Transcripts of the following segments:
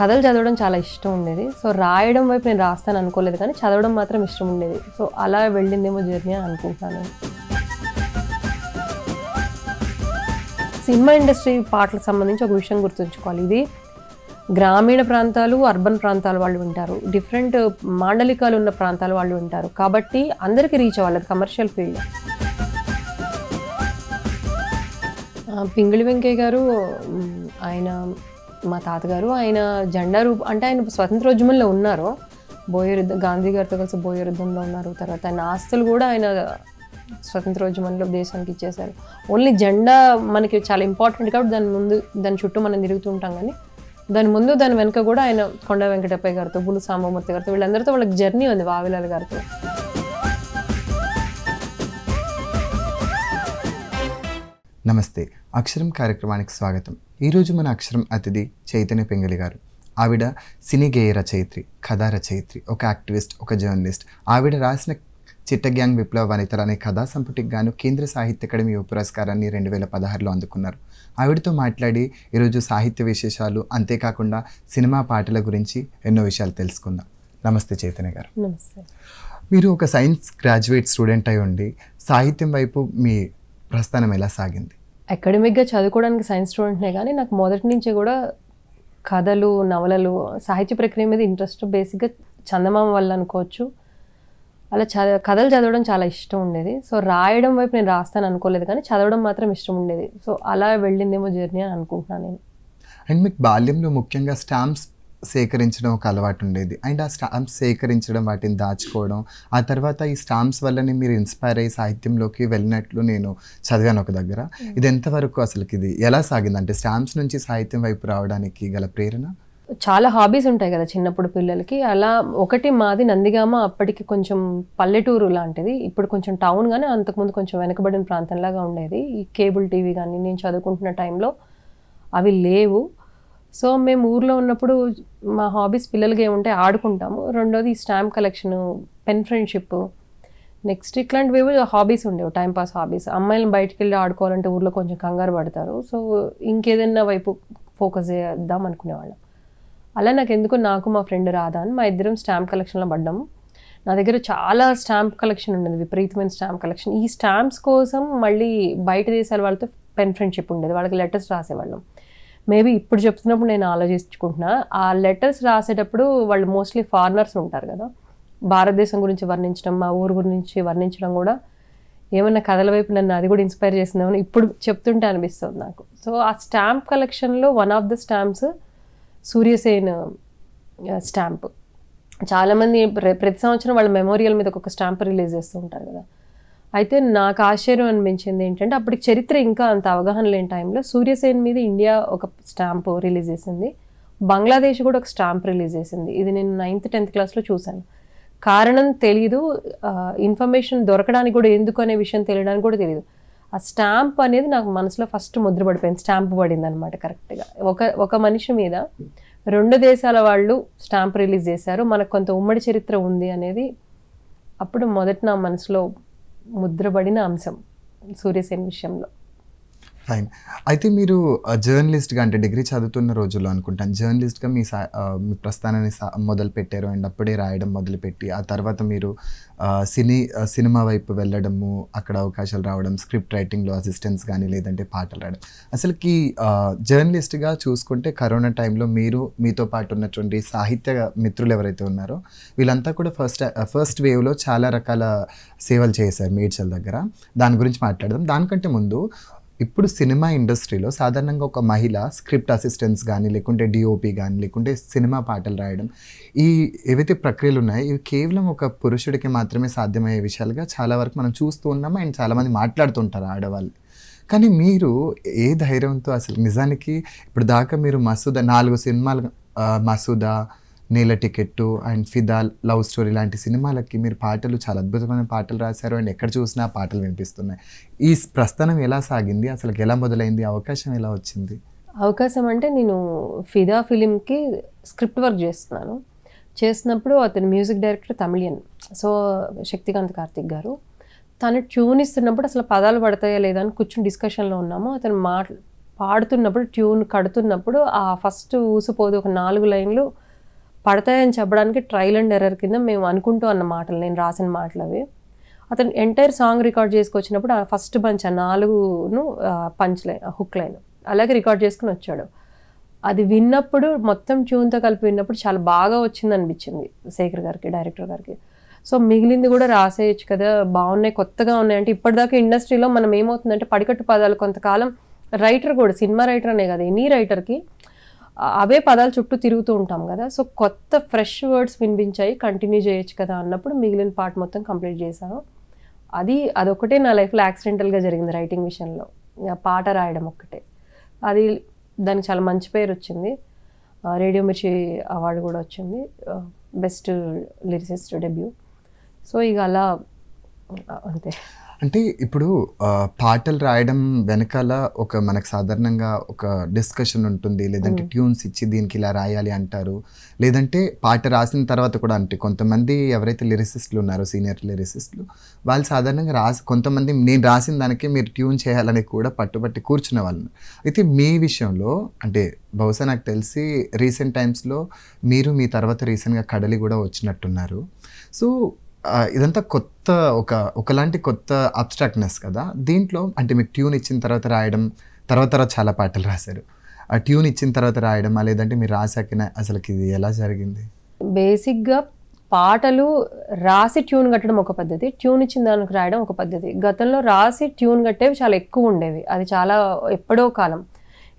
కథలు చదవడం చాలా ఇష్టం ఉండేది సో రాయడం వైపు నేను రాస్తాను అనుకోలేదు కానీ చదవడం మాత్రం ఇష్టం ఉండేది సో అలా వెళ్ళిందేమో జర్నీ అని అనుకుంటాను సినిమా ఇండస్ట్రీ పాటలకు సంబంధించి ఒక విషయం గుర్తుంచుకోవాలి ఇది గ్రామీణ ప్రాంతాలు అర్బన్ ప్రాంతాల వాళ్ళు వింటారు డిఫరెంట్ మాండలికాలు ఉన్న ప్రాంతాలు వాళ్ళు వింటారు కాబట్టి అందరికీ రీచ్ అవ్వాలి కమర్షియల్ ఫీల్డ్ పింగిళి వెంకయ్య గారు ఆయన మా తాతగారు ఆయన జెండా రూప అంటే ఆయన స్వతంత్రోద్యమంలో ఉన్నారు బోయరుద్ధ గాంధీ గారితో కలిసి బోయరుద్ధంలో ఉన్నారు తర్వాత ఆయన ఆస్తులు కూడా ఆయన స్వతంత్రోద్యమంలో దేశానికి ఇచ్చేశారు ఓన్లీ జెండా మనకి చాలా ఇంపార్టెంట్ కాబట్టి దాని ముందు దాని చుట్టూ మనం తిరుగుతూ ఉంటాం కానీ దాని ముందు దాని వెనుక కూడా ఆయన కొండ వెంకటప్పయ్య గారితో బులు సాంబమూర్తి గారితో వీళ్ళందరితో వాళ్ళకి జర్నీ ఉంది వావిలాల్ గారితో నమస్తే అక్షరం కార్యక్రమానికి స్వాగతం ఈరోజు మన అక్షరం అతిథి చైతన్య పెంగలి గారు ఆవిడ సినీ గేయ రచయిత్రి కథా రచయిత్రి ఒక యాక్టివిస్ట్ ఒక జర్నలిస్ట్ ఆవిడ రాసిన చిట్టగ్యాంగ్ విప్లవ వనితలు అనే కథా సంపుటికి గాను కేంద్ర సాహిత్య అకాడమీ యువ పురస్కారాన్ని రెండు వేల పదహారులో అందుకున్నారు ఆవిడతో మాట్లాడి ఈరోజు సాహిత్య విశేషాలు అంతేకాకుండా సినిమా పాటల గురించి ఎన్నో విషయాలు తెలుసుకుందాం నమస్తే చైతన్య గారు నమస్తే మీరు ఒక సైన్స్ గ్రాడ్యుయేట్ స్టూడెంట్ అయి ఉండి సాహిత్యం వైపు మీ ప్రస్థానం ఎలా సాగింది అకాడమిక్గా చదువుకోవడానికి సైన్స్ స్టూడెంట్నే కానీ నాకు మొదటి నుంచి కూడా కథలు నవలలు సాహిత్య ప్రక్రియ మీద ఇంట్రెస్ట్ బేసిక్గా చందమామ వల్ల అనుకోవచ్చు అలా చద కథలు చదవడం చాలా ఇష్టం ఉండేది సో రాయడం వైపు నేను రాస్తాను అనుకోలేదు కానీ చదవడం మాత్రం ఇష్టం ఉండేది సో అలా వెళ్ళిందేమో జర్నీ అని అనుకుంటున్నాను నేను అండ్ మీకు బాల్యంలో ముఖ్యంగా స్టాంప్స్ సేకరించడం ఒక అలవాటు ఉండేది అండ్ ఆ స్టాంప్స్ సేకరించడం వాటిని దాచుకోవడం ఆ తర్వాత ఈ స్టాంప్స్ వల్లనే మీరు ఇన్స్పైర్ అయ్యి సాహిత్యంలోకి వెళ్ళినట్లు నేను చదివాను ఒక దగ్గర ఇది ఎంతవరకు అసలుకి ఇది ఎలా సాగింది అంటే స్టాంప్స్ నుంచి సాహిత్యం వైపు రావడానికి గల ప్రేరణ చాలా హాబీస్ ఉంటాయి కదా చిన్నప్పుడు పిల్లలకి అలా ఒకటి మాది నందిగామ అప్పటికి కొంచెం పల్లెటూరు లాంటిది ఇప్పుడు కొంచెం టౌన్ కానీ అంతకుముందు కొంచెం వెనకబడిన ప్రాంతంలాగా ఉండేది ఈ కేబుల్ టీవీ కానీ నేను చదువుకుంటున్న టైంలో అవి లేవు సో మేము ఊర్లో ఉన్నప్పుడు మా హాబీస్ పిల్లలకి ఏముంటే ఆడుకుంటాము రెండోది stamp collection pen friendship next ఇట్లాంటివి హాబీస్ ఉండేవి టైంపాస్ హాబీస్ అమ్మాయిలను బయటకు వెళ్ళి ఆడుకోవాలంటే ఊర్లో కొంచెం కంగారు పడతారు సో ఇంకేదైనా వైపు ఫోకస్ చేద్దాం అనుకునేవాళ్ళం అలా నాకు ఎందుకు నాకు మా ఫ్రెండ్ రాదా అని మా ఇద్దరం స్టాంప్ కలెక్షన్లో పడ్డాము నా దగ్గర చాలా స్టాంప్ కలెక్షన్ ఉండేది విపరీతమైన స్టాంప్ కలెక్షన్ ఈ స్టాంప్స్ కోసం మళ్ళీ బయట దేశాల వాళ్ళతో పెన్ ఫ్రెండ్షిప్ ఉండేది వాళ్ళకి లెటర్స్ రాసేవాళ్ళం మేబీ ఇప్పుడు చెప్తున్నప్పుడు నేను ఆలోచించుకుంటున్నా ఆ లెటర్స్ రాసేటప్పుడు వాళ్ళు మోస్ట్లీ ఫారినర్స్ ఉంటారు కదా భారతదేశం గురించి వర్ణించడం మా ఊరు గురించి వర్ణించడం కూడా ఏమన్నా కథల వైపు నన్ను అది కూడా ఇన్స్పైర్ చేసిందేమో ఇప్పుడు చెప్తుంటే అనిపిస్తుంది నాకు సో ఆ స్టాంప్ కలెక్షన్లో one of the stamps Surya Sen stamp చాలామంది ప్రతి సంవత్సరం వాళ్ళ మెమోరియల్ మీద ఒక స్టాంప్ రిలీజ్ చేస్తూ ఉంటారు కదా అయితే నాకు ఆశ్చర్యం అనిపించింది ఏంటంటే అప్పటికి చరిత్ర ఇంకా అంత అవగాహన లేని టైంలో సూర్యసేన్ మీద ఇండియా ఒక స్టాంప్ రిలీజ్ చేసింది బంగ్లాదేశ్ కూడా ఒక స్టాంప్ రిలీజ్ చేసింది ఇది నేను నైన్త్ టెన్త్ క్లాస్లో చూశాను కారణం తెలీదు ఇన్ఫర్మేషన్ దొరకడానికి కూడా ఎందుకు అనే విషయం తెలియడానికి కూడా తెలియదు ఆ స్టాంప్ అనేది నాకు మనసులో ఫస్ట్ ముద్ర పడిపోయింది స్టాంప్ పడింది అనమాట కరెక్ట్గా ఒక ఒక మనిషి మీద రెండు దేశాల వాళ్ళు స్టాంప్ రిలీజ్ చేశారు మనకు కొంత ఉమ్మడి చరిత్ర ఉంది అనేది అప్పుడు మొదట నా మనసులో ముద్రబడిన అంశం సూర్యసేన్ విషయంలో టైం అయితే మీరు జర్నలిస్ట్గా అంటే డిగ్రీ చదువుతున్న రోజుల్లో అనుకుంటాను జర్నలిస్ట్గా మీ సా మీ ప్రస్థానాన్ని మొదలు పెట్టారు అండ్ అప్పుడే రాయడం మొదలుపెట్టి ఆ తర్వాత మీరు సినీ సినిమా వైపు వెళ్ళడము అక్కడ అవకాశాలు రావడం స్క్రిప్ట్ రైటింగ్లో అసిస్టెన్స్ కానీ లేదంటే పాటలు రాయడం అసలుకి జర్నలిస్ట్గా చూసుకుంటే కరోనా టైంలో మీరు మీతో పాటు ఉన్నటువంటి సాహిత్య మిత్రులు ఎవరైతే ఉన్నారో వీళ్ళంతా కూడా ఫస్ట్ ఫస్ట్ వేవ్లో చాలా రకాల సేవలు చేశారు మేడ్చల్ దగ్గర దాని గురించి మాట్లాడదాం దానికంటే ముందు ఇప్పుడు సినిమా ఇండస్ట్రీలో సాధారణంగా ఒక మహిళ స్క్రిప్ట్ అసిస్టెంట్స్ కానీ లేకుంటే డిఓపి కానీ లేకుంటే సినిమా పాటలు రాయడం ఈ ఏవైతే ప్రక్రియలు ఉన్నాయో ఇవి కేవలం ఒక పురుషుడికి మాత్రమే సాధ్యమయ్యే విషయాలుగా చాలా వరకు మనం చూస్తూ ఉన్నాము అండ్ చాలామంది మాట్లాడుతుంటారు ఆడవాళ్ళు కానీ మీరు ఏ ధైర్యంతో అసలు నిజానికి ఇప్పుడు దాకా మీరు మసూద నాలుగు సినిమాలు Masooda Nela Ticket and Fidaa Love Story లాంటి సినిమాలకి మీరు పాటలు చాలా అద్భుతమైన పాటలు రాశారు అండ్ ఎక్కడ చూసినా పాటలు వినిపిస్తున్నాయి ఈ ప్రస్థానం ఎలా సాగింది అసలు ఎలా మొదలైంది అవకాశం ఎలా వచ్చింది అవకాశం అంటే నేను ఫిదా ఫిలింకి స్క్రిప్ట్ వర్క్ చేస్తున్నాను చేసినప్పుడు అతని music director Tamilian so Shaktikanth Karthik garu తను ట్యూన్ ఇస్తున్నప్పుడు అసలు పదాలు పడతాయా లేదా అని కూర్చుని డిస్కషన్లో ఉన్నాము అతను మా పాడుతున్నప్పుడు ట్యూన్ కడుతున్నప్పుడు ఆ ఫస్ట్ ఊసిపోదు ఒక నాలుగు లైన్లు పడతాయని చెప్పడానికి ట్రయల్ అండ్ ఎర్రర్ కింద మేము అనుకుంటూ అన్న మాటలు నేను రాసిన మాటలు అవి అతను ఎంటైర్ సాంగ్ రికార్డ్ చేసుకొచ్చినప్పుడు ఫస్ట్ పంచ్ ఆ నాలుగును పంచ్ లైన్ హుక్ లైన్ అలాగే రికార్డ్ చేసుకుని వచ్చాడు అది విన్నప్పుడు మొత్తం ట్యూన్తో కలిపి విన్నప్పుడు చాలా బాగా వచ్చింది అనిపించింది శేఖర్ గారికి డైరెక్టర్ గారికి సో మిగిలింది కూడా రాసేయచ్చు కదా బాగున్నాయి కొత్తగా ఉన్నాయంటే ఇప్పటిదాకా ఇండస్ట్రీలో మనం ఏమవుతుందంటే పడికట్టు పదాలు కొంతకాలం రైటర్ కూడా సినిమా రైటర్ అనే కదా ఎనీ రైటర్కి అవే పదాలు చుట్టూ తిరుగుతూ ఉంటాం కదా సో కొత్త ఫ్రెష్ వర్డ్స్ వినిపించాయి కంటిన్యూ చేయొచ్చు కదా అన్నప్పుడు మిగిలిన పార్ట్ మొత్తం కంప్లీట్ చేశాను అది అదొకటే నా లైఫ్లో యాక్సిడెంటల్గా జరిగింది రైటింగ్ విషయంలో పాట రాయడం ఒక్కటే అది దానికి చాలా మంచి పేరు వచ్చింది రేడియో మిర్చి అవార్డు కూడా వచ్చింది బెస్ట్ లిరిసిస్ట్ డెబ్యూ సో ఇక అలా అంతే అంటే ఇప్పుడు పాటలు రాయడం వెనకాల ఒక మనకు సాధారణంగా ఒక డిస్కషన్ ఉంటుంది లేదంటే ట్యూన్స్ ఇచ్చి దీనికి ఇలా రాయాలి అంటారు లేదంటే పాట రాసిన తర్వాత కూడా అంటే కొంతమంది ఎవరైతే లిరిసిస్టులు ఉన్నారో సీనియర్ లిరిసిస్టులు వాళ్ళు సాధారణంగా రాసి కొంతమంది నేను రాసిన దానికే మీరు ట్యూన్ చేయాలని కూడా పట్టుబట్టి కూర్చున్న వాళ్ళని అయితే మీ విషయంలో అంటే బహుశా నాకు తెలిసి రీసెంట్ టైమ్స్లో మీరు మీ తర్వాత రీసెంట్గా కడలి కూడా వచ్చినట్టున్నారు సో ఇదంతా కొత్త ఒక ఒకలాంటి కొత్త అబ్స్ట్రాక్ట్నెస్ కదా దీంట్లో అంటే మీకు ట్యూన్ ఇచ్చిన తర్వాత రాయడం తర్వాత తర్వాత చాలా పాటలు రాశారు ఆ ట్యూన్ ఇచ్చిన తర్వాత రాయడం లేదంటే మీరు రాసాకిన అసలు ఇది ఎలా జరిగింది బేసిక్గా పాటలు రాసి ట్యూన్ కట్టడం ఒక పద్ధతి ట్యూన్ ఇచ్చిన దానికి రాయడం ఒక పద్ధతి గతంలో రాసి ట్యూన్ కట్టేవి చాలా ఎక్కువ ఉండేవి అది చాలా ఎప్పుడో కాలం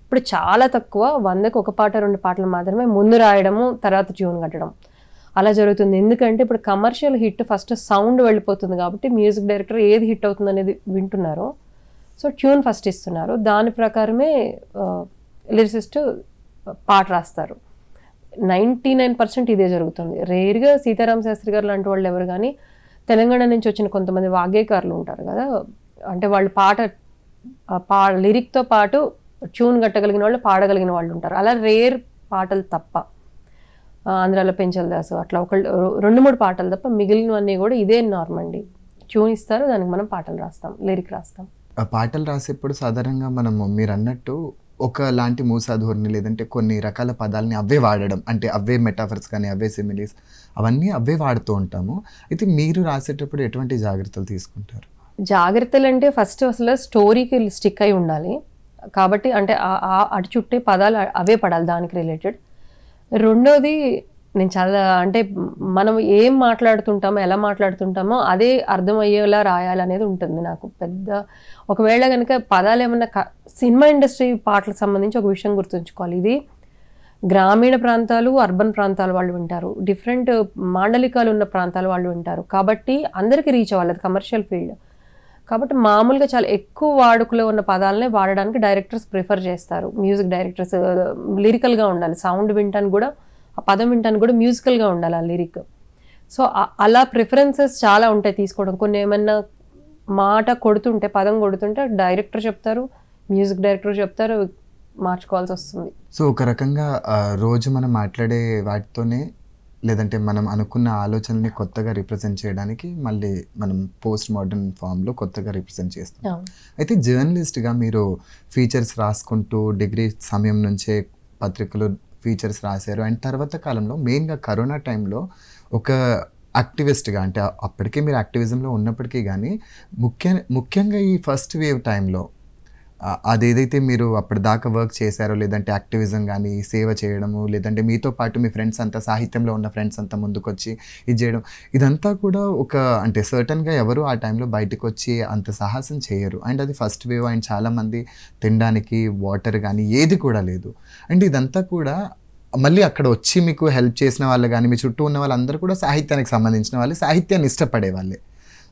ఇప్పుడు చాలా తక్కువ వందకు ఒక పాట రెండు పాటలు మాత్రమే ముందు రాయడము తర్వాత ట్యూన్ కట్టడం అలా జరుగుతుంది ఎందుకంటే ఇప్పుడు కమర్షియల్ హిట్ ఫస్ట్ సౌండ్ వెళ్ళిపోతుంది కాబట్టి మ్యూజిక్ డైరెక్టర్ ఏది హిట్ అవుతుంది అనేది వింటున్నారో సో ట్యూన్ ఫస్ట్ ఇస్తున్నారు దాని ప్రకారమే లిరిసిస్ట్ పాట రాస్తారు నైంటీ నైన్ పర్సెంట్ ఇదే జరుగుతుంది రేర్గా సీతారామ శాస్త్రి గారు లాంటి వాళ్ళు ఎవరు కానీ తెలంగాణ నుంచి వచ్చిన కొంతమంది వాగ్గేకారులు ఉంటారు కదా అంటే వాళ్ళు పాట పా లిరిక్తో పాటు ట్యూన్ కట్టగలిగిన వాళ్ళు పాడగలిగిన వాళ్ళు ఉంటారు అలా రేర్ పాటలు తప్ప ఆంధ్రాలో పెంచల దాసు అట్లా ఒక రెండు మూడు పాటలు తప్ప మిగిలినవన్నీ కూడా ఇదే నార్మ్ అండి ట్యూన్ ఇస్తారు దానికి మనం పాటలు రాస్తాం లిరిక్ రాస్తాం ఆ పాటలు రాసేప్పుడు సాధారణంగా మనము మీరు అన్నట్టు ఒకలాంటి మూసాధోరణి లేదంటే కొన్ని రకాల పదాలని అవే వాడడం అంటే అవే మెటాఫర్స్ కానీ అవే సిమిలీస్ అవన్నీ అవే వాడుతూ ఉంటాము అయితే మీరు రాసేటప్పుడు ఎటువంటి జాగ్రత్తలు తీసుకుంటారు జాగ్రత్తలు అంటే ఫస్ట్ అసలు స్టోరీకి స్టిక్ అయి ఉండాలి కాబట్టి అంటే అటు చుట్టే పదాలు అవే పడాలి దానికి రిలేటెడ్ రెండోది నేను చాలా అంటే మనం ఏం మాట్లాడుతుంటామో ఎలా మాట్లాడుతుంటామో అదే అర్థమయ్యేలా రాయాలనేది ఉంటుంది నాకు పెద్ద ఒకవేళ కనుక పదాలు ఏమన్నా సినిమా ఇండస్ట్రీ పాటలకు సంబంధించి ఒక విషయం గుర్తుంచుకోవాలి ఇది గ్రామీణ ప్రాంతాలు అర్బన్ ప్రాంతాల వాళ్ళు వింటారు డిఫరెంట్ మాండలికాలు ఉన్న ప్రాంతాల వాళ్ళు వింటారు కాబట్టి అందరికీ రీచ్ అవ్వాలి అది కమర్షియల్ ఫీల్డ్ కాబట్టి మామూలుగా చాలా ఎక్కువ వాడుకలో ఉన్న పదాలనే వాడడానికి డైరెక్టర్స్ ప్రిఫర్ చేస్తారు మ్యూజిక్ డైరెక్టర్స్ లిరికల్గా ఉండాలి సౌండ్ వింటాను కూడా ఆ పదం వింటాను కూడా మ్యూజికల్గా ఉండాలి ఆ లిరిక్ సో అలా ప్రిఫరెన్సెస్ చాలా ఉంటాయి తీసుకోవడం కొన్ని ఏమన్నా మాట కొడుతుంటే పదం కొడుతుంటే డైరెక్టర్ చెప్తారు మ్యూజిక్ డైరెక్టర్ చెప్తారు మార్చుకోవాల్సి వస్తుంది సో ఒక రకంగా రోజు మనం మాట్లాడే వాటితోనే లేదంటే మనం అనుకున్న ఆలోచనల్ని కొత్తగా రిప్రజెంట్ చేయడానికి మళ్ళీ మనం పోస్ట్ మోడర్న్ ఫామ్లో కొత్తగా రిప్రజెంట్ చేస్తాం అయితే జర్నలిస్ట్గా మీరు ఫీచర్స్ రాసుకుంటూ డిగ్రీ సమయం నుంచే పత్రికలు ఫీచర్స్ రాశారు అండ్ తర్వాత కాలంలో మెయిన్గా కరోనా టైంలో ఒక యాక్టివిస్ట్గా అంటే అప్పటికే మీరు యాక్టివిజంలో ఉన్నప్పటికీ కానీ ముఖ్య ముఖ్యంగా ఈ ఫస్ట్ వేవ్ టైంలో అది ఏదైతే మీరు అప్పటిదాకా వర్క్ చేశారో లేదంటే యాక్టివిజం కానీ సేవ చేయడము లేదంటే మీతో పాటు మీ ఫ్రెండ్స్ అంతా సాహిత్యంలో ఉన్న ఫ్రెండ్స్ అంతా ముందుకొచ్చి ఇది చేయడం ఇదంతా కూడా ఒక అంటే సర్టన్గా ఎవరు ఆ టైంలో బయటకు వచ్చి అంత సాహసం చేయరు అండ్ అది ఫస్ట్ వేవ్ అండ్ చాలామంది తినడానికి వాటర్ కానీ ఏది కూడా లేదు అండ్ ఇదంతా కూడా మళ్ళీ అక్కడ వచ్చి మీకు హెల్ప్ చేసిన వాళ్ళు కానీ మీ చుట్టూ ఉన్న వాళ్ళందరూ కూడా సాహిత్యానికి సంబంధించిన వాళ్ళు సాహిత్యాన్ని ఇష్టపడే వాళ్ళే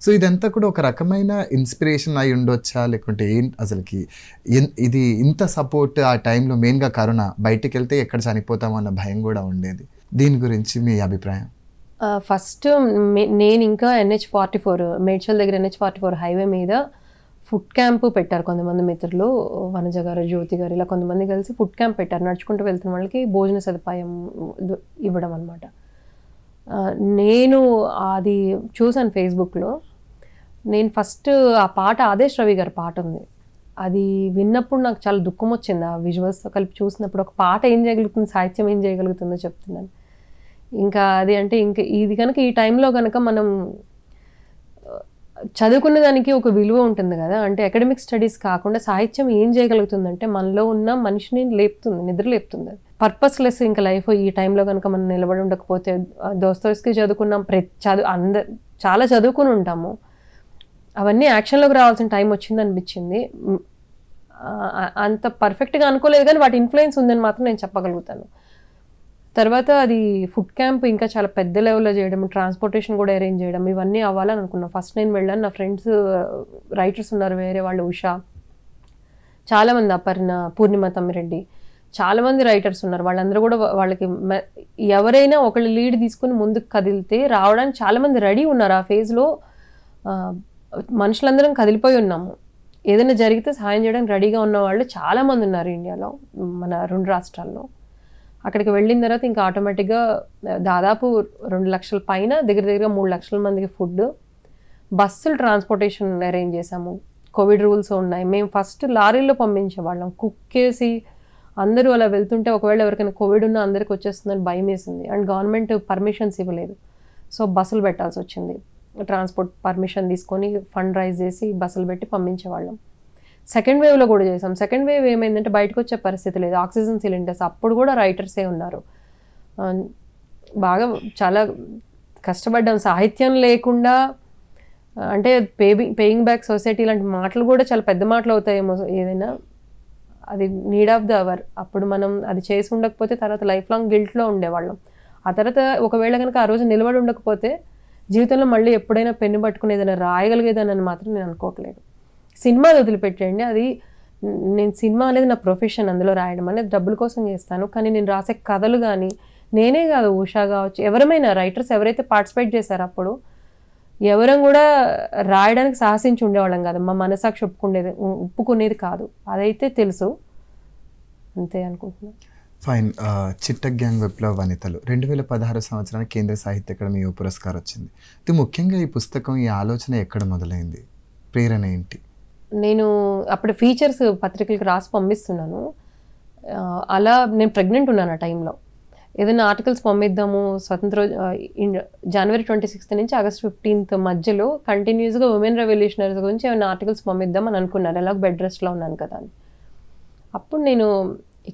సో ఇదంతా కూడా ఒక రకమైన ఇన్స్పిరేషన్ అయి ఉండొచ్చా లేకుంటే ఏం అసలుకి ఇది ఇంత సపోర్ట్ ఆ టైంలో మెయిన్గా కరోనా బయటికి వెళ్తే ఎక్కడ చనిపోతామో అన్న భయం కూడా ఉండేది దీని గురించి మీ అభిప్రాయం ఫస్ట్ నేను ఇంకా ఎన్హెచ్ ఫార్టీ ఫోర్ మేడ్చల్ దగ్గర ఎన్హెచ్ ఫార్టీ ఫోర్ హైవే మీద ఫుడ్ క్యాంప్ పెట్టారు కొంతమంది మిత్రులు వనజ గారు జ్యోతి గారు ఇలా కొంతమంది కలిసి ఫుడ్ క్యాంప్ పెట్టారు నడుచుకుంటూ వెళ్తున్న వాళ్ళకి భోజన సదుపాయం ఇవ్వడం అనమాట నేను అది చూశాను ఫేస్బుక్లో నేను ఫస్ట్ ఆ పాట అదే రవి గారి పాట ఉంది అది విన్నప్పుడు నాకు చాలా దుఃఖం వచ్చింది ఆ విజువల్స్తో కలిపి చూసినప్పుడు ఒక పాట ఏం చేయగలుగుతుంది సాహిత్యం ఏం చేయగలుగుతుందో చెప్తున్నాను ఇంకా అది అంటే ఇంకా ఇది కనుక ఈ టైంలో కనుక మనం చదువుకున్న దానికి ఒక విలువ ఉంటుంది కదా అంటే అకాడమిక్ స్టడీస్ కాకుండా సాహిత్యం ఏం చేయగలుగుతుందంటే మనలో ఉన్న మనిషిని లేపుతుంది నిద్ర లేపుతుంది పర్పస్ లెస్ ఇంకా లైఫ్ ఈ టైంలో కనుక మనం నిలబడి ఉండకపోతే దోస్తోస్కి చదువుకున్నాం ప్రతి చదువు అందరు చాలా చదువుకుని ఉంటాము అవన్నీ యాక్షన్లోకి రావాల్సిన టైం వచ్చింది అనిపించింది అంత పర్ఫెక్ట్గా అనుకోలేదు కానీ వాటి ఇన్ఫ్లుయెన్స్ ఉందని మాత్రం నేను చెప్పగలుగుతాను తర్వాత అది ఫుడ్ క్యాంప్ ఇంకా చాలా పెద్ద లెవెల్లో చేయడం ట్రాన్స్పోర్టేషన్ కూడా అరేంజ్ చేయడం ఇవన్నీ అవ్వాలని అనుకున్నాను ఫస్ట్ నేను వెళ్ళాను నా ఫ్రెండ్స్ రైటర్స్ ఉన్నారు వేరే వాళ్ళు ఉషా చాలామంది అపర్ణ పూర్ణిమ తమ్మిరెడ్డి చాలామంది రైటర్స్ ఉన్నారు వాళ్ళందరూ కూడా వాళ్ళకి ఎవరైనా ఒకళ్ళు లీడ్ తీసుకుని ముందుకు కదిలితే రావడానికి చాలామంది రెడీ ఉన్నారు ఆ ఫేజ్లో మనుషులందరం కదిలిపోయి ఉన్నాము ఏదైనా జరిగితే సహాయం చేయడానికి రెడీగా ఉన్న వాళ్ళు చాలామంది ఉన్నారు ఇండియాలో మన రెండు రాష్ట్రాల్లో అక్కడికి వెళ్ళిన తర్వాత ఇంకా ఆటోమేటిక్గా దాదాపు రెండు లక్షల పైన దగ్గర దగ్గర మూడు లక్షల మందికి ఫుడ్ బస్సులు ట్రాన్స్పోర్టేషన్ అరేంజ్ చేసాము కోవిడ్ రూల్స్ ఉన్నాయి మేము ఫస్ట్ లారీలో పంపించేవాళ్ళం కుక్ చేసి అందరూ అలా వెళ్తుంటే ఒకవేళ ఎవరికైనా కోవిడ్ ఉన్నా అందరికి వచ్చేస్తుందని భయం వేసింది అండ్ గవర్నమెంట్ పర్మిషన్స్ ఇవ్వలేదు సో బస్సులు పెట్టాల్సి వచ్చింది ట్రాన్స్పోర్ట్ పర్మిషన్ తీసుకొని ఫండ్ రైజ్ చేసి బస్సులు పెట్టి పంపించేవాళ్ళం సెకండ్ వేవ్లో కూడా చేసాం సెకండ్ వేవ్ ఏమైందంటే బయటకు వచ్చే పరిస్థితి లేదు ఆక్సిజన్ సిలిండర్స్ అప్పుడు కూడా రైటర్సే ఉన్నారు బాగా చాలా కష్టపడ్డాం సాహిత్యం లేకుండా అంటే పేబింగ్ పేయింగ్ బ్యాక్ సొసైటీ లాంటి మాటలు కూడా చాలా పెద్ద మాటలు అవుతాయేమో ఏదైనా అది నీడ్ ఆఫ్ ద అవర్ అప్పుడు మనం అది చేసి ఉండకపోతే తర్వాత లైఫ్ లాంగ్ గిల్ట్లో ఉండేవాళ్ళం ఆ తర్వాత ఒకవేళ కనుక ఆ రోజు నిలబడి ఉండకపోతే జీవితంలో మళ్ళీ ఎప్పుడైనా పెన్ను పట్టుకుని ఏదైనా అని మాత్రం నేను అనుకోవట్లేదు సినిమా వదిలిపెట్టండి అది నేను సినిమా అనేది నా ప్రొఫెషన్ అందులో రాయడం అనేది డబ్బుల కోసం చేస్తాను కానీ నేను రాసే కథలు కానీ నేనే కాదు ఉషా కావచ్చు ఎవరమైనా రైటర్స్ ఎవరైతే పార్టిసిపేట్ చేశారు అప్పుడు ఎవరం కూడా రాయడానికి సాహసించి ఉండేవాళ్ళం కాదు మా మనసాక్షి ఒప్పుకునేది ఒప్పుకునేది కాదు అదైతే తెలుసు అంతే అనుకుంటున్నాను ఫైన్ చిట్టక్ గ్యాంగ్ విప్లవ వనితలు రెండు వేల పదహారు సంవత్సరానికి కేంద్ర సాహిత్య అకాడమీ యువ పురస్కారం వచ్చింది ఇది ముఖ్యంగా ఈ పుస్తకం ఈ ఆలోచన ఎక్కడ మొదలైంది ప్రేరణ ఏంటి నేను అప్పుడు ఫీచర్స్ పత్రికలకు రాసి పంపిస్తున్నాను అలా నేను ప్రెగ్నెంట్ ఉన్నాను ఆ టైంలో ఏదైనా ఆర్టికల్స్ పంపిద్దాము స్వతంత్ర జనవరి ట్వంటీ సిక్స్త్ నుంచి ఆగస్ట్ ఫిఫ్టీన్త్ మధ్యలో కంటిన్యూస్గా ఉమెన్ రెవల్యూషనరీస్ గురించి ఏమైనా ఆర్టికల్స్ పంపిద్దాం అని అనుకున్నాను ఎలాగో బెడ్ రెస్ట్లో ఉన్నాను కదా అని అప్పుడు నేను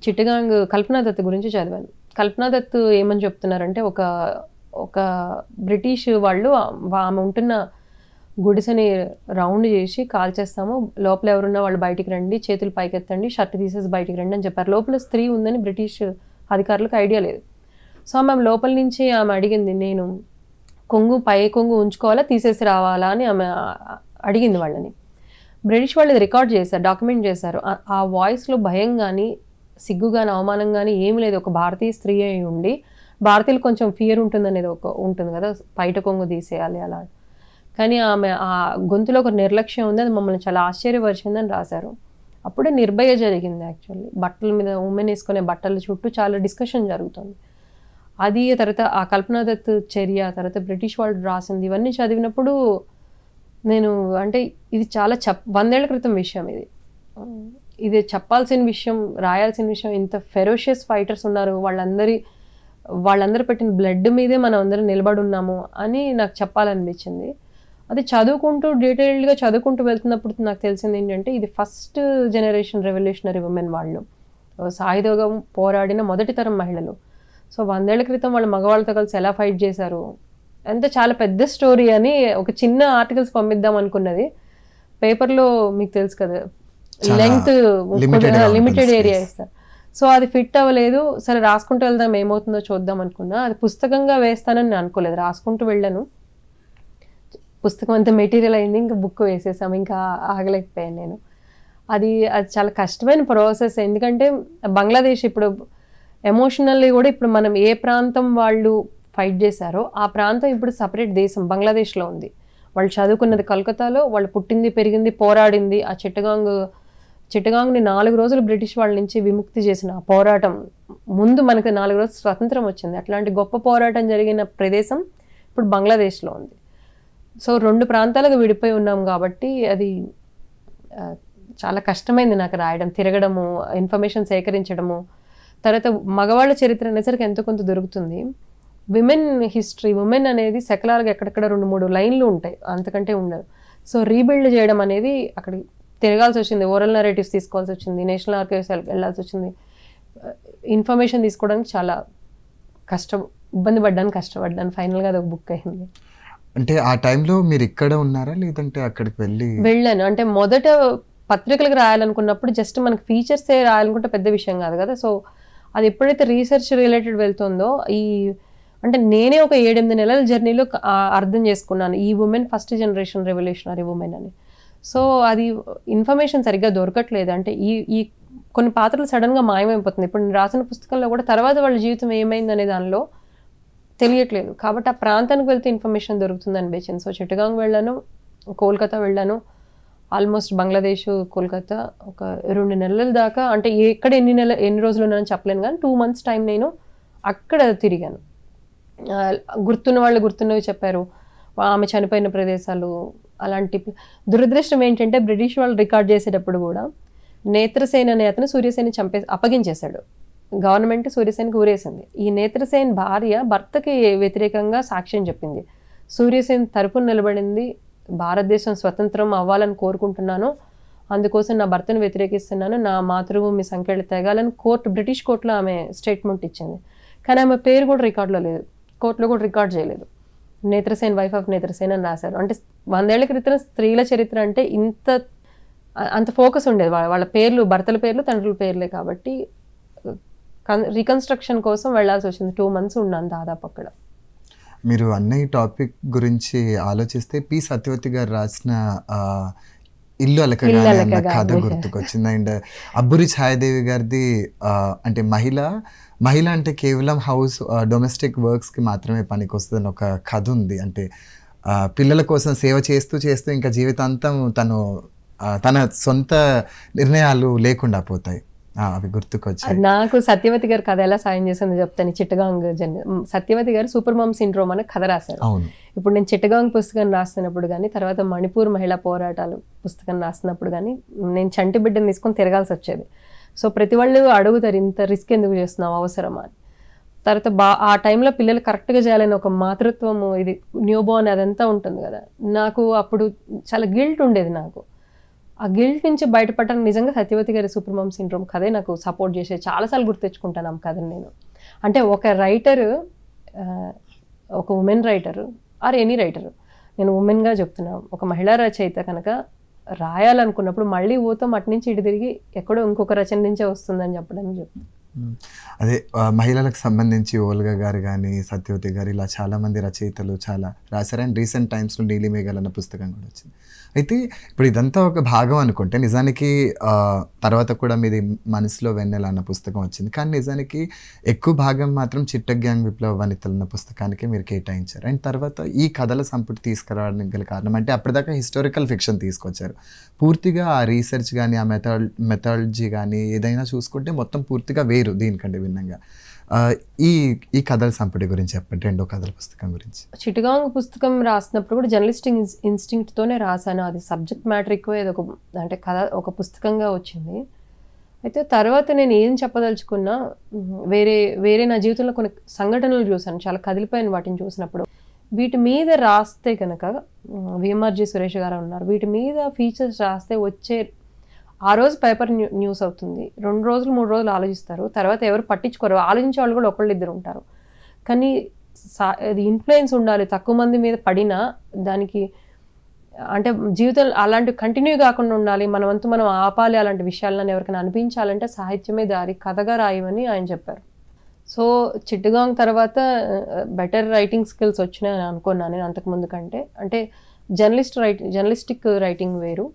చిట్టగాంగ్ కల్పనాదత్ గురించి చదివాను దత్తు ఏమని చెప్తున్నారంటే ఒక ఒక బ్రిటిష్ వాళ్ళు ఆమె ఉంటున్న గుడిసెని రౌండ్ చేసి కాల్ చేస్తాము లోపల ఎవరున్నా వాళ్ళు బయటికి రండి చేతులు పైకెత్తండి షర్ట్ తీసేసి బయటికి రండి అని చెప్పారు లోపల స్త్రీ ఉందని బ్రిటిష్ అధికారులకు ఐడియా లేదు సో ఆమె లోపల నుంచి ఆమె అడిగింది నేను కొంగు పై కొంగు ఉంచుకోవాలా తీసేసి రావాలా అని ఆమె అడిగింది వాళ్ళని బ్రిటిష్ వాళ్ళు రికార్డ్ చేశారు డాక్యుమెంట్ చేశారు ఆ వాయిస్లో భయం కానీ సిగ్గుగాని అవమానం కానీ ఏమి లేదు ఒక భారతీయ స్త్రీ అయి ఉండి భారతీయులు కొంచెం ఫియర్ ఉంటుంది అనేది ఒక ఉంటుంది కదా బయట కొంగు తీసేయాలి అలా కానీ ఆమె ఆ గొంతులో ఒక నిర్లక్ష్యం ఉంది అది మమ్మల్ని చాలా ఆశ్చర్యపరిచిందని రాశారు అప్పుడే నిర్భయ జరిగింది యాక్చువల్లీ బట్టల మీద ఉమెన్ వేసుకునే బట్టల చుట్టూ చాలా డిస్కషన్ జరుగుతుంది అది తర్వాత ఆ కల్పనాదత్ చర్య తర్వాత బ్రిటిష్ వాళ్ళు రాసింది ఇవన్నీ చదివినప్పుడు నేను అంటే ఇది చాలా చప్ వందేళ్ల క్రితం విషయం ఇది ఇది చెప్పాల్సిన విషయం రాయాల్సిన విషయం ఇంత ఫెరోషియస్ ఫైటర్స్ ఉన్నారు వాళ్ళందరి వాళ్ళందరూ పెట్టిన బ్లడ్ మీదే మనం అందరం నిలబడి ఉన్నాము అని నాకు చెప్పాలనిపించింది అది చదువుకుంటూ డీటెయిల్డ్గా చదువుకుంటూ వెళ్తున్నప్పుడు నాకు తెలిసింది ఏంటంటే ఇది ఫస్ట్ జనరేషన్ రెవల్యూషనరీ ఉమెన్ వాళ్ళు సాయుధోగం పోరాడిన మొదటి తరం మహిళలు సో వందేళ్ల క్రితం వాళ్ళ మగవాళ్ళతో కలిసి ఎలా ఫైట్ చేశారు ఎంత చాలా పెద్ద స్టోరీ అని ఒక చిన్న ఆర్టికల్స్ పంపిద్దాం అనుకున్నది పేపర్లో మీకు తెలుసు కదా లెంగ్త్ లిమిటెడ్ ఏరియా ఇస్తారు సో అది ఫిట్ అవ్వలేదు సరే రాసుకుంటూ వెళ్దాం ఏమవుతుందో చూద్దాం అనుకున్నా అది పుస్తకంగా వేస్తానని నేను అనుకోలేదు రాసుకుంటూ వెళ్ళాను పుస్తకం అంత మెటీరియల్ అయింది ఇంకా బుక్ వేసేసాం ఇంకా ఆగలేకపోయాను నేను అది అది చాలా కష్టమైన ప్రాసెస్ ఎందుకంటే బంగ్లాదేశ్ ఇప్పుడు ఎమోషనల్లీ కూడా ఇప్పుడు మనం ఏ ప్రాంతం వాళ్ళు ఫైట్ చేశారో ఆ ప్రాంతం ఇప్పుడు సపరేట్ దేశం బంగ్లాదేశ్లో ఉంది వాళ్ళు చదువుకున్నది కలకత్తాలో వాళ్ళు పుట్టింది పెరిగింది పోరాడింది ఆ చిట్టగాంగ్ చిట్టగాంగ్ని నాలుగు రోజులు బ్రిటిష్ వాళ్ళ నుంచి విముక్తి చేసిన పోరాటం ముందు మనకు నాలుగు రోజులు స్వతంత్రం వచ్చింది అట్లాంటి గొప్ప పోరాటం జరిగిన ప్రదేశం ఇప్పుడు బంగ్లాదేశ్లో ఉంది సో రెండు ప్రాంతాలకు విడిపోయి ఉన్నాం కాబట్టి అది చాలా కష్టమైంది నాకు రాయడం తిరగడము ఇన్ఫర్మేషన్ సేకరించడము తర్వాత మగవాళ్ళ చరిత్ర అనేసరికి ఎంతో కొంత దొరుకుతుంది విమెన్ హిస్టరీ ఉమెన్ అనేది శకలాలకు ఎక్కడెక్కడ రెండు మూడు లైన్లు ఉంటాయి అంతకంటే ఉండదు సో రీబిల్డ్ చేయడం అనేది అక్కడికి తిరగాల్సి వచ్చింది ఓరల్ నరేటివ్స్ తీసుకోవాల్సి వచ్చింది నేషనల్ ఆర్కైవ్స్ వెళ్ళాల్సి వచ్చింది ఇన్ఫర్మేషన్ uh, తీసుకోవడానికి చాలా కష్టం ఇబ్బంది పడ్డాను కష్టపడ్డాను ఫైనల్గా అది ఒక బుక్ అయింది అంటే ఆ టైంలో మీరు ఇక్కడ ఉన్నారా లేదంటే అక్కడికి వెళ్ళి వెళ్ళాను అంటే మొదట పత్రికలకు రాయాలనుకున్నప్పుడు జస్ట్ మనకి ఫీచర్సే రాయాలనుకుంటే పెద్ద విషయం కాదు కదా సో అది ఎప్పుడైతే రీసెర్చ్ రిలేటెడ్ వెళ్తుందో ఈ అంటే నేనే ఒక ఏడెనిమిది నెలల జర్నీలో అర్థం చేసుకున్నాను ఈ women first generation revolutionary women అని సో అది ఇన్ఫర్మేషన్ సరిగ్గా దొరకట్లేదు అంటే ఈ ఈ కొన్ని పాత్రలు సడన్గా మాయమైపోతుంది ఇప్పుడు నేను రాసిన పుస్తకంలో కూడా తర్వాత వాళ్ళ జీవితం ఏమైంది అనే దానిలో తెలియట్లేదు కాబట్టి ఆ ప్రాంతానికి వెళ్తే ఇన్ఫర్మేషన్ దొరుకుతుంది అనిపించింది సో చిట్టగాంగ్ వెళ్ళాను కోల్కతా వెళ్ళాను ఆల్మోస్ట్ బంగ్లాదేశ్ కోల్కతా ఒక రెండు నెలల దాకా అంటే ఎక్కడ ఎన్ని నెల ఎన్ని రోజులు ఉన్నానని చెప్పలేను కానీ టూ మంత్స్ టైం నేను అక్కడ తిరిగాను గుర్తున్న వాళ్ళు గుర్తున్నవి చెప్పారు ఆమె చనిపోయిన ప్రదేశాలు అలాంటి దురదృష్టం ఏంటంటే బ్రిటిష్ వాళ్ళు రికార్డ్ చేసేటప్పుడు కూడా నేత్రసేన్ అనే అతను సూర్యసేన చంపే అప్పగించేశాడు గవర్నమెంట్ సూర్యసేనకు ఊరేసింది ఈ నేత్రసేన్ భార్య భర్తకి వ్యతిరేకంగా సాక్ష్యం చెప్పింది సూర్యసేన్ తరపున నిలబడింది భారతదేశం స్వతంత్రం అవ్వాలని కోరుకుంటున్నాను అందుకోసం నా భర్తను వ్యతిరేకిస్తున్నాను నా మాతృభూమి సంఖ్యలు తెగాలని కోర్టు బ్రిటిష్ కోర్టులో ఆమె స్టేట్మెంట్ ఇచ్చింది కానీ ఆమె పేరు కూడా రికార్డులో లేదు కోర్టులో కూడా రికార్డ్ చేయలేదు నేత్రసేన్ వైఫ్ ఆఫ్ నేత్రసేన్ అని రాశారు అంటే వందేళ్ల క్రితం స్త్రీల చరిత్ర అంటే ఇంత అంత ఫోకస్ ఉండేది వాళ్ళ వాళ్ళ పేర్లు భర్తల పేర్లు తండ్రుల పేర్లే కాబట్టి రికన్స్ట్రక్షన్ కోసం వెళ్లాల్సి వచ్చింది టూ మంత్స్ ఉన్నాను దాదాపు అక్కడ మీరు అన్నయ్య టాపిక్ గురించి ఆలోచిస్తే పి సత్యవతి గారు రాసిన ఇల్లు అలకగానే కథ గుర్తుకొచ్చింది అండ్ అబ్బురి ఛాయాదేవి గారిది అంటే మహిళ మహిళ అంటే కేవలం హౌస్ డొమెస్టిక్ వర్క్స్కి మాత్రమే అని ఒక కథ ఉంది అంటే పిల్లల కోసం సేవ చేస్తూ చేస్తూ ఇంకా జీవితాంతం తను తన సొంత నిర్ణయాలు లేకుండా పోతాయి అవి గుర్తుకొచ్చాయి నాకు సత్యవతి గారు కథ ఎలా సాయం చేసిందో చెప్తాను చిట్టగాంగ్ జన్ సత్యవతి గారు సూపర్ మామ్ సిండ్రోమ్ అనే కథ రాశారు అవును ఇప్పుడు నేను చిట్టగాంగ్ పుస్తకం రాస్తున్నప్పుడు కానీ తర్వాత మణిపూర్ మహిళా పోరాటాలు పుస్తకం రాస్తున్నప్పుడు కానీ నేను చంటి బిడ్డను తీసుకొని తిరగాల్సి వచ్చేది సో ప్రతి వాళ్ళు అడుగుతారు ఇంత రిస్క్ ఎందుకు చేస్తున్నావు అవసరమా అని తర్వాత బా ఆ టైంలో పిల్లలు కరెక్ట్గా చేయాలని ఒక మాతృత్వము ఇది న్యూబోర్న్ అదంతా ఉంటుంది కదా నాకు అప్పుడు చాలా గిల్ట్ ఉండేది నాకు ఆ గిల్ట్ నుంచి బయటపడటం నిజంగా సత్యవతి గారి సూపర్మామ్ సిండ్రోమ్ కథే నాకు సపోర్ట్ చేసే చాలాసార్లు తెచ్చుకుంటాను ఆ కథను నేను అంటే ఒక రైటరు ఒక women writer or any writer నేను ఉమెన్గా చెప్తున్నాను ఒక మహిళా రచయిత కనుక రాయాలనుకున్నప్పుడు మళ్ళీ పోతాం అటు నుంచి ఇటు తిరిగి ఎక్కడో ఇంకొక రచన నుంచే వస్తుందని చెప్పడం చెప్తాను అదే మహిళలకు సంబంధించి ఓల్గా గారు కానీ సత్యవతి గారు ఇలా చాలామంది రచయితలు చాలా రాశారు అండ్ రీసెంట్ టైమ్స్లో నీలి మేఘాలు అన్న పుస్తకం కూడా వచ్చింది అయితే ఇప్పుడు ఇదంతా ఒక భాగం అనుకుంటే నిజానికి తర్వాత కూడా మీది మనసులో వెన్నెల అన్న పుస్తకం వచ్చింది కానీ నిజానికి ఎక్కువ భాగం మాత్రం చిట్ట గ్యాంగ్ విప్లవ వనితలు అన్న పుస్తకానికి మీరు కేటాయించారు అండ్ తర్వాత ఈ కథల సంపుటి తీసుకురావడానికి గల కారణం అంటే అప్పటిదాకా హిస్టారికల్ ఫిక్షన్ తీసుకొచ్చారు పూర్తిగా ఆ రీసెర్చ్ కానీ ఆ మెథడ్ మెథడాలజీ కానీ ఏదైనా చూసుకుంటే మొత్తం పూర్తిగా వేరు మీరు దీనికంటే భిన్నంగా ఈ ఈ కథల సంపటి గురించి చెప్పండి రెండో కథల పుస్తకం గురించి చిటిగాంగ్ పుస్తకం రాసినప్పుడు కూడా జర్నలిస్ట్ ఇన్స్టింక్ట్తోనే రాశాను అది సబ్జెక్ట్ మ్యాటర్ ఎక్కువ ఏదో ఒక అంటే కథ ఒక పుస్తకంగా వచ్చింది అయితే తర్వాత నేను ఏం చెప్పదలుచుకున్నా వేరే వేరే నా జీవితంలో కొన్ని సంఘటనలు చూశాను చాలా కదిలిపోయిన వాటిని చూసినప్పుడు వీటి మీద రాస్తే కనుక విఎంఆర్జీ సురేష్ గారు ఉన్నారు వీటి మీద ఫీచర్స్ రాస్తే వచ్చే ఆ రోజు పేపర్ న్యూస్ అవుతుంది రెండు రోజులు మూడు రోజులు ఆలోచిస్తారు తర్వాత ఎవరు పట్టించుకోరు ఆలోచించే వాళ్ళు కూడా ఒకళ్ళు ఇద్దరు ఉంటారు కానీ సా ఇన్ఫ్లుయెన్స్ ఉండాలి తక్కువ మంది మీద పడినా దానికి అంటే జీవితం అలాంటి కంటిన్యూ కాకుండా ఉండాలి మనమంతా మనం ఆపాలి అలాంటి విషయాలను ఎవరికైనా అనిపించాలంటే సాహిత్యమే దారి కథగా రాయమని ఆయన చెప్పారు సో చిట్టుగాంగ్ తర్వాత బెటర్ రైటింగ్ స్కిల్స్ వచ్చినాయని అనుకున్నాను నేను అంతకుముందు కంటే అంటే జర్నలిస్ట్ రైట్ జర్నలిస్టిక్ రైటింగ్ వేరు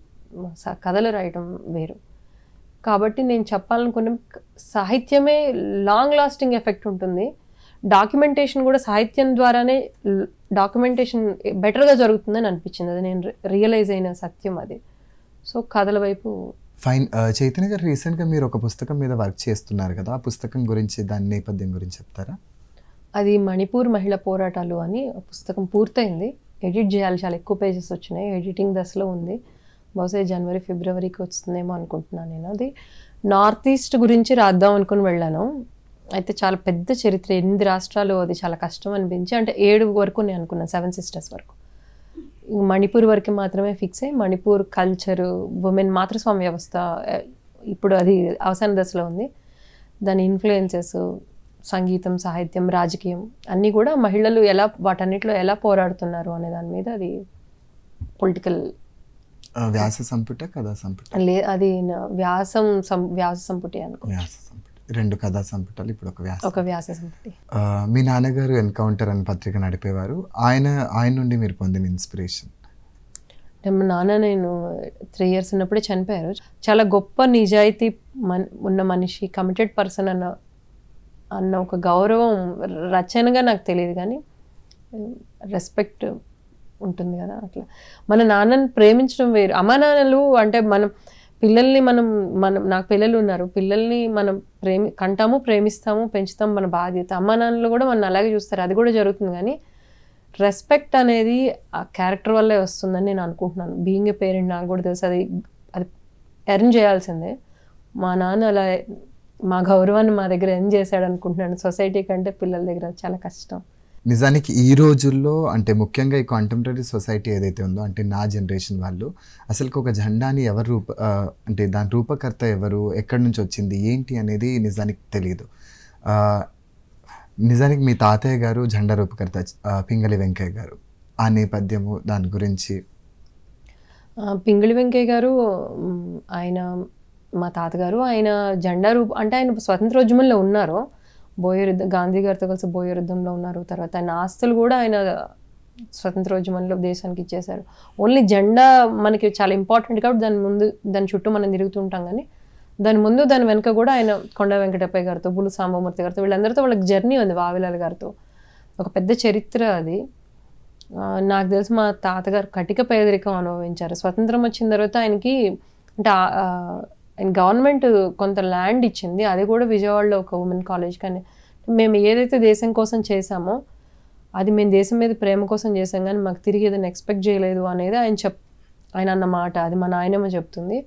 కథలు రాయటం వేరు కాబట్టి నేను చెప్పాలనుకున్న సాహిత్యమే లాంగ్ లాస్టింగ్ ఎఫెక్ట్ ఉంటుంది డాక్యుమెంటేషన్ కూడా సాహిత్యం ద్వారానే డాక్యుమెంటేషన్ బెటర్గా జరుగుతుందని అనిపించింది అది నేను రియలైజ్ అయిన సత్యం అది సో కథల వైపు ఫైన్ చైతన్య గారు రీసెంట్గా మీరు ఒక పుస్తకం మీద వర్క్ చేస్తున్నారు కదా ఆ పుస్తకం గురించి దాని నేపథ్యం గురించి చెప్తారా అది మణిపూర్ మహిళ పోరాటాలు అని పుస్తకం పూర్తయింది ఎడిట్ చేయాలి చాలా ఎక్కువ పేజెస్ వచ్చినాయి ఎడిటింగ్ దశలో ఉంది బహుశా జనవరి ఫిబ్రవరికి వస్తుందేమో అనుకుంటున్నాను నేను అది నార్త్ ఈస్ట్ గురించి రాద్దాం అనుకుని వెళ్ళాను అయితే చాలా పెద్ద చరిత్ర ఎనిమిది రాష్ట్రాలు అది చాలా కష్టం అనిపించి అంటే ఏడు వరకు నేను అనుకున్నాను సెవెన్ సిస్టర్స్ వరకు మణిపూర్ వరకు మాత్రమే ఫిక్స్ అయ్యి మణిపూర్ కల్చరు ఉమెన్ మాతృస్వామి వ్యవస్థ ఇప్పుడు అది అవసాన దశలో ఉంది దాని ఇన్ఫ్లుయెన్సెస్ సంగీతం సాహిత్యం రాజకీయం అన్నీ కూడా మహిళలు ఎలా వాటన్నిటిలో ఎలా పోరాడుతున్నారు అనే దాని మీద అది పొలిటికల్ వ్యాస సంపుట కథా సంపుట లే అది వ్యాసం వ్యాస సంపుటి అనుకో వ్యాస సంపుటి రెండు కథా సంపుటాలు ఇప్పుడు ఒక వ్యాస ఒక వ్యాస సంపుటి మీ నాన్నగారు ఎన్కౌంటర్ అనే పత్రిక నడిపేవారు ఆయన ఆయన నుండి మీరు పొందిన ఇన్స్పిరేషన్ మా నాన్న నేను త్రీ ఇయర్స్ ఉన్నప్పుడే చనిపోయారు చాలా గొప్ప నిజాయితీ మన్ ఉన్న మనిషి కమిటెడ్ పర్సన్ అన్న అన్న ఒక గౌరవం రచనగా నాకు తెలియదు కానీ రెస్పెక్ట్ ఉంటుంది కదా అట్లా మన నాన్నని ప్రేమించడం వేరు అమ్మ నాన్నలు అంటే మనం పిల్లల్ని మనం మనం నాకు పిల్లలు ఉన్నారు పిల్లల్ని మనం ప్రేమి కంటాము ప్రేమిస్తాము పెంచుతాం మన బాధ్యత అమ్మ నాన్నలు కూడా మనం అలాగే చూస్తారు అది కూడా జరుగుతుంది కానీ రెస్పెక్ట్ అనేది ఆ క్యారెక్టర్ వల్లే వస్తుందని నేను అనుకుంటున్నాను బీయింగ్ ఏ పేరెంట్ నాకు కూడా తెలుసు అది అది ఎర్న్ చేయాల్సిందే మా నాన్న అలా మా గౌరవాన్ని మా దగ్గర ఎర్న్ చేశాడు అనుకుంటున్నాను సొసైటీ కంటే పిల్లల దగ్గర చాలా కష్టం నిజానికి ఈ రోజుల్లో అంటే ముఖ్యంగా ఈ కాంటెంపరీ సొసైటీ ఏదైతే ఉందో అంటే నా జనరేషన్ వాళ్ళు అసలుకి ఒక జెండాని ఎవరు రూప అంటే దాని రూపకర్త ఎవరు ఎక్కడి నుంచి వచ్చింది ఏంటి అనేది నిజానికి తెలియదు నిజానికి మీ తాతయ్య గారు జెండా రూపకర్త పింగళి వెంకయ్య గారు ఆ నేపథ్యము దాని గురించి పింగళి వెంకయ్య గారు ఆయన మా తాతగారు ఆయన జెండా రూప అంటే ఆయన స్వతంత్రోద్యమంలో ఉన్నారు బోయర్ యుద్ధం గాంధీ గారితో కలిసి బోయర్ యుద్ధంలో ఉన్నారు తర్వాత ఆయన ఆస్తులు కూడా ఆయన స్వతంత్రోద్యమంలో దేశానికి ఇచ్చేశారు ఓన్లీ జెండా మనకి చాలా ఇంపార్టెంట్ కాబట్టి దాని ముందు దాని చుట్టూ మనం తిరుగుతుంటాం కానీ దాని ముందు దాని వెనుక కూడా ఆయన కొండ వెంకటప్పయ్య గారితో బులు సాంబమూర్తి గారితో వీళ్ళందరితో వాళ్ళకి జర్నీ ఉంది వావిలాల్ గారితో ఒక పెద్ద చరిత్ర అది నాకు తెలిసి మా తాతగారు కటిక పేదరికం అనుభవించారు స్వతంత్రం వచ్చిన తర్వాత ఆయనకి అంటే అండ్ గవర్నమెంట్ uh, కొంత ల్యాండ్ ఇచ్చింది అది కూడా విజయవాడలో ఒక ఉమెన్ కాలేజ్ కానీ మేము ఏదైతే దేశం కోసం చేసామో అది మేము దేశం మీద ప్రేమ కోసం చేసాం కానీ మాకు తిరిగి ఏదైనా ఎక్స్పెక్ట్ చేయలేదు అనేది ఆయన చెప్ ఆయన అన్న మాట అది మా నాయనమ్మ చెప్తుంది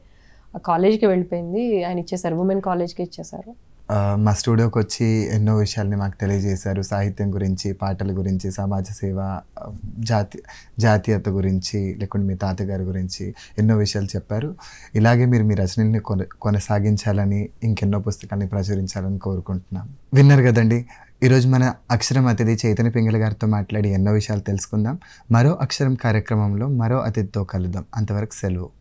ఆ కాలేజ్కి వెళ్ళిపోయింది ఆయన ఇచ్చేసారు ఉమెన్ కాలేజ్కి ఇచ్చేసారు మా స్టూడియోకి వచ్చి ఎన్నో విషయాల్ని మాకు తెలియజేశారు సాహిత్యం గురించి పాటల గురించి సమాజ సేవ జాతి జాతీయత గురించి లేకుంటే మీ తాతగారి గురించి ఎన్నో విషయాలు చెప్పారు ఇలాగే మీరు మీ రచనల్ని కొనసాగించాలని ఇంకెన్నో పుస్తకాన్ని ప్రచురించాలని కోరుకుంటున్నాం విన్నారు కదండి ఈరోజు మన అక్షరం అతిథి చైతన్య పింగళ గారితో మాట్లాడి ఎన్నో విషయాలు తెలుసుకుందాం మరో అక్షరం కార్యక్రమంలో మరో అతిథితో కలుద్దాం అంతవరకు సెలవు